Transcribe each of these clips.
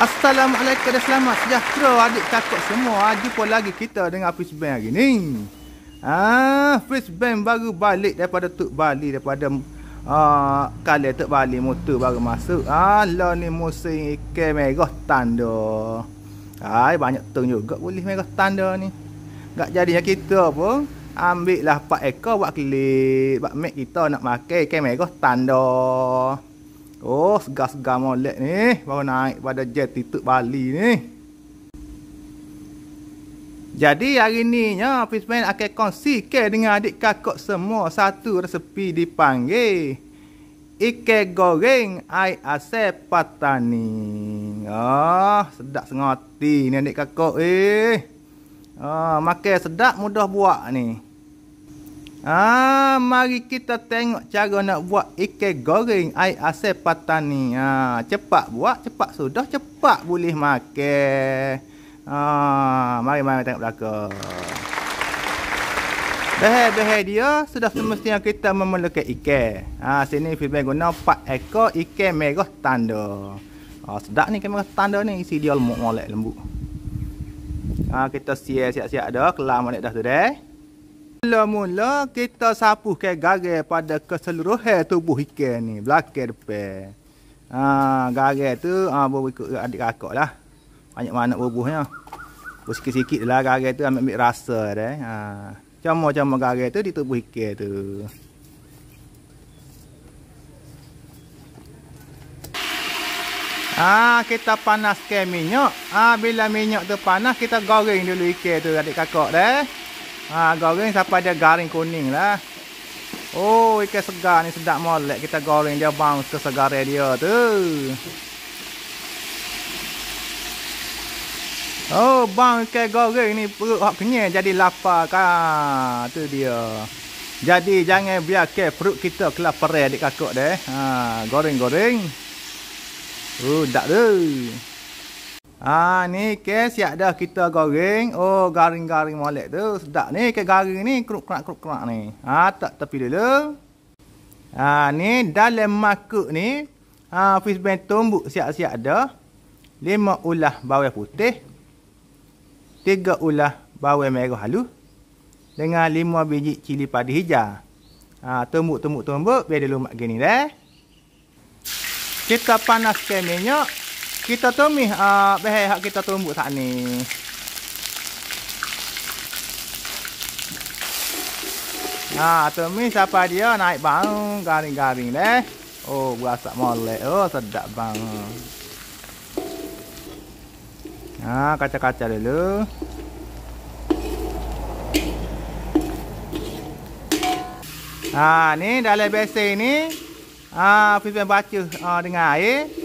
Assalamualaikum dan selamat sejahtera adik kakak semua. Ha, jumpa lagi kita dengan Fish Bank hari ni. Ha, Fish Bank baru balik daripada Tuk Bali. Daripada uh, ah, kali Tuk Bali motor baru masuk. Alah ni musim ikan merah tanda. Hai, banyak tu juga boleh merah tanda ni. Tak jadinya kita apa. Ambil lah 4 ekor buat klip. Buat mek kita nak makan ikan merah tanda. Oh, segar-segar molek ni. Baru naik pada jet titik Bali ni. Jadi hari ni ya, Fishman akan kongsi ke dengan adik kakak semua satu resepi dipanggil. Ike goreng ai asep patani. Oh, ah, sedap sengati ni adik kakak eh. Oh, makan sedap mudah buat ni. Ah, mari kita tengok cara nak buat ikan goreng air asam patan ni. Ah, cepat buat, cepat sudah, cepat boleh makan. Ah, mari mari tengok belakang. dah behe dia sudah semestinya kita memerlukan ikan. Ah, sini Fibai guna 4 ekor ikan merah tanda. Ah, sedap ni ikan merah tanda ni isi dia lemak molek lembut. Ah, kita siap-siap dah, kelam molek dah tu deh. Mula-mula kita sapu ke gare pada keseluruhan tubuh ikan ni belakang depan. Ha gare tu ha berikut adik kakak lah. Banyak mana bubuhnya. Sikit-sikit lah gare tu ambil-ambil rasa dia. Eh. Ha cama-cama gare tu di tubuh ikan tu. Ah ha, kita panaskan minyak. Ah ha, bila minyak tu panas kita goreng dulu ikan tu adik kakak deh. Ha, goreng siapa dia garing kuning lah. Oh, ikan segar ni sedap molek. Kita goreng dia bounce ke segar dia tu. Oh, bang ikan goreng ni perut hak kenyal jadi lapar kan. Tu dia. Jadi jangan ke perut kita kelaparan adik kakak deh. Ha, goreng-goreng. Oh, dak deh. Ah, ni kes siap dah kita goreng. Oh garing-garing molek tu sedap ni ke garing ni kerup kerak kerup kerak ni. Ah, tak tepi dulu. Ah, ni dalam makuk ni ha fish ben tumbuk siap-siap dah. Lima ulah bawang putih. Tiga ulah bawang merah halus. Dengan lima biji cili padi hijau. Ah, tumbuk tumbuk tumbuk biar dia lumak gini dah. Kita panaskan minyak kita tumis uh, ah, behai hak kita tumbuk saat ni. Nah, tumis apa dia naik bau garing-garing deh. Oh, berasa molek. Oh, sedap bang. Nah, kaca-kaca dulu. Nah, ni dalam besi ni. Ah, uh, Fifi baca uh, ah, dengan air. Eh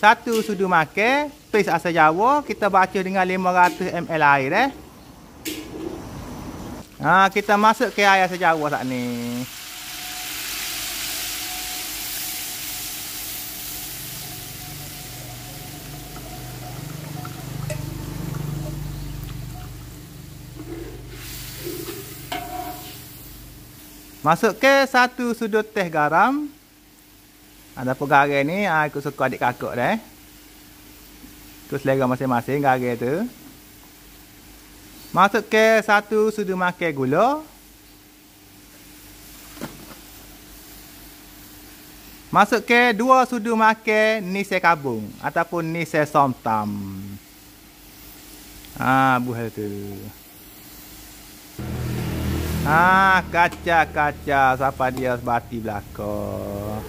satu sudu makan pis asal Jawa kita baca dengan 500 ml air eh. Ha kita masuk ke air asal Jawa sat ni. Masuk ke satu sudu teh garam ada ah, pun garis ni aku ah, suka adik kakak dah. Eh. Tu selera masing-masing garis tu. Masuk ke satu sudu makan gula. Masuk ke dua sudu makan nisai kabung ataupun nisai somtam. Ah, buhel tu. Ah, kaca-kaca siapa dia sebati belakang.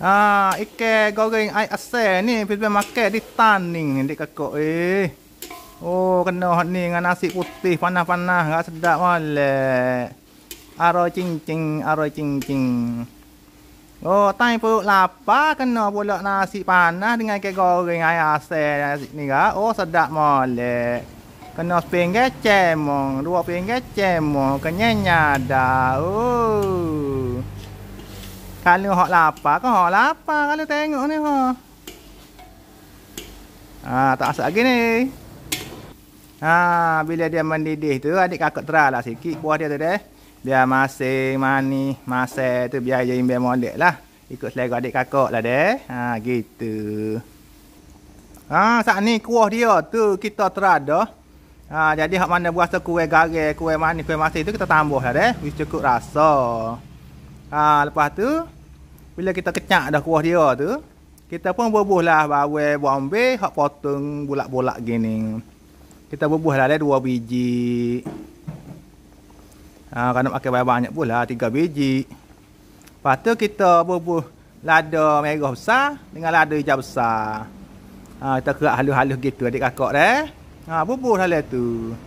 Ah, ike goreng ai asal ni pergi market di tan ni di kakok eh. Oh, kena hot ni dengan nasi putih panas-panas enggak sedap molek. Aro cincin, aro cincin. Oh, tai pu lapa kena pula nasi panas dengan ke goreng ai asal nasi ni ga. Oh, sedap molek. Kena spring gece mong, dua spring gece mong, kenyanya dah. Oh. Kalau hok lapar ke hok lapar kalau tengok ni ha. Ha tak asak lagi ni. Ha bila dia mendidih tu adik kakak teralah sikit kuah dia tu deh. Biar masing mani masak tu biar je imbe molek lah. Ikut selera adik kakak lah deh. Ha gitu. Ha saat ni kuah dia tu kita terada. Ha jadi hak mana berasa kuih garing, kuih mani, kuih masin tu kita tambah lah deh. Wis cukup rasa. Ha, lepas tu bila kita kecak dah kuah dia tu, kita pun bubuh lah bawang bombay hak potong bulat-bulat gini. Kita bubuhlah dia dua biji. Ha, kerana pakai banyak, banyak pula, tiga biji. Lepas tu kita bubuh lada merah besar dengan lada hijau besar. Ha, kita kerak halus-halus gitu adik kakak dia. Ha, bubuh lada tu.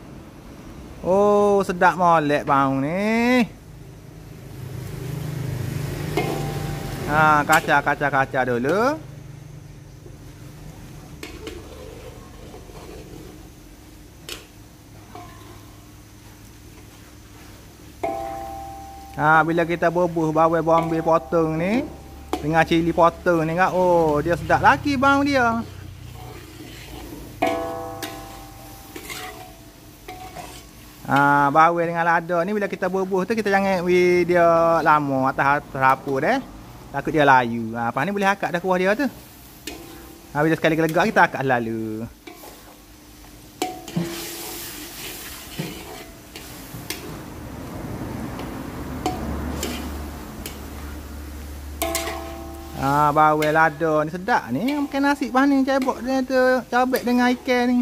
Oh, sedap molek bang ni. Ha, kaca kaca kaca dulu. Ha, bila kita bubuh bawang bombe potong ni dengan cili potong ni kan. Oh, dia sedap lagi bau dia. Ha, bawang dengan lada ni bila kita bubuh tu kita jangan we dia lama atas rapu deh. Takut dia layu. Ha, apa ni boleh akak dah kuah dia tu. Ha, bila sekali gelegak kita akak lalu. Ah bawel lada ni sedap ni. Makan nasi pas ni cebok dia tu cabek dengan ikan ni.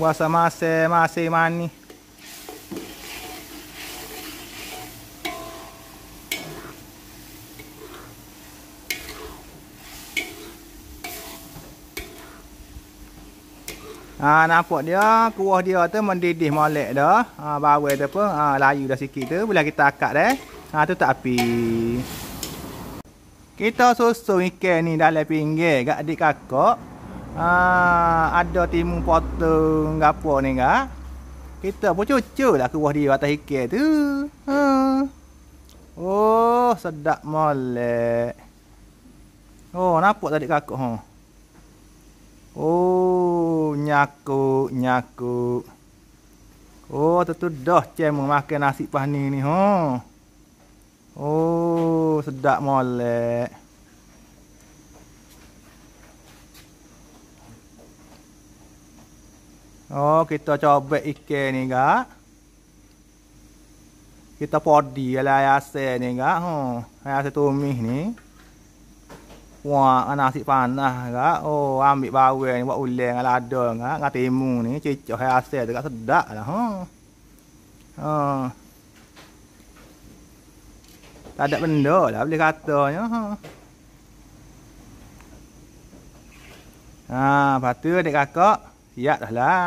buasa masa masa mani. Ah ha, nampak dia kuah dia tu mendidih molek dah. Ha, ah tu pun ha, layu dah sikit tu bila kita akak dah. Eh. Ha tu tak api. Kita susun ikan ni dalam pinggir gak adik kakak. Ah, ada timu potong gapo ni ga. Kita pun cucuklah ke buah dia atas ikan tu. Ha. Oh, sedap molek. Oh, nampak tadi kakak ha. Oh, nyaku nyaku Oh, tentu dah cem makan nasi pah ni ni ha. Oh, sedap molek. Oh, kita cobek ikan ni gak. Kita podi ala ayase ni gak. Huh, ayase tumis ni. Wah, nasi panah gak. Oh, ambil bawel ni buat uleng ala ada gak. Ngat timu ni cecok ayase tu gak sedak lah. Huh. Oh. Tak ada benda lah boleh katanya. Huh. Ah, ha, patu adik kakak. Siap dah lah.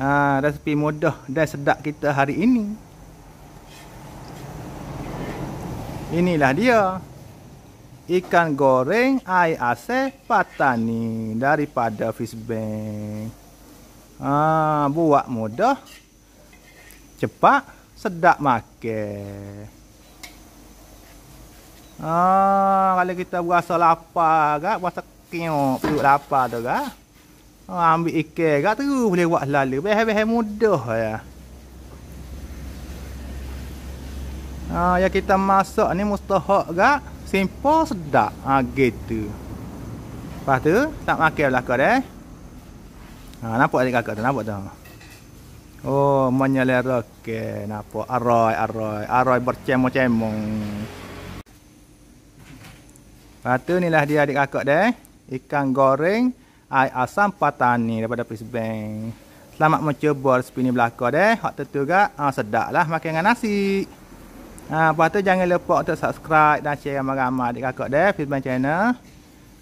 Ha, resipi mudah dan sedap kita hari ini. Inilah dia. Ikan goreng air asih patani daripada Fishbank. Ha, buat mudah. Cepat. Sedap makan. Ah, kalau kita berasa lapar kan, berasa kenyok, perut lapar tu kan. Ha, ambil ikan gak terus boleh buat lala. Beh-beh mudah ya. Ha, yang kita masak ni mustahak gak simple sedap. Ha gitu. Lepas tu tak makan belaka deh. Ha nampak adik kakak tu nampak tu. Oh, menyelera ke. Napa? Aroi, aroi. Aroi bercemong-cemong. Lepas tu inilah dia adik kakak deh. Ikan goreng. Hai Asam Patani daripada Brisbane. Selamat mencuba resipi ni belakang deh. Hak tentu juga ha, ah, sedap lah makan dengan nasi. Ha, lepas tu jangan lupa untuk subscribe dan share ramai-ramai di kakak deh. Brisbane channel.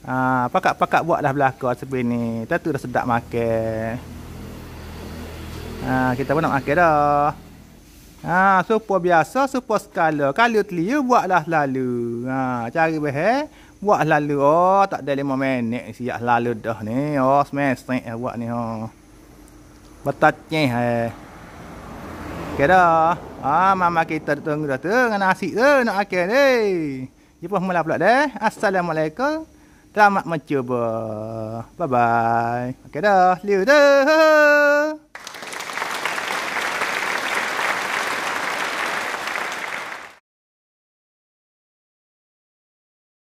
Ha, ah, pakak-pakak buatlah dah belakang resipi ni. Tentu dah sedap makan. Ha, kita pun nak makan dah. Ha, super biasa, super skala. Kalau terliur buatlah lalu. Ha, cari bahan. Eh. Buat lalu oh, tak ada lima minit siap lalu dah ni. Oh, semestik yang buat ni. Oh. Betatnya. Eh. Okay dah. Ah, mama kita tunggu dah tu. Dengan nasi tu nak akhir ni. Jumpa mula pula deh. Assalamualaikum. Selamat mencuba. Bye-bye. Okay dah. Lalu dah.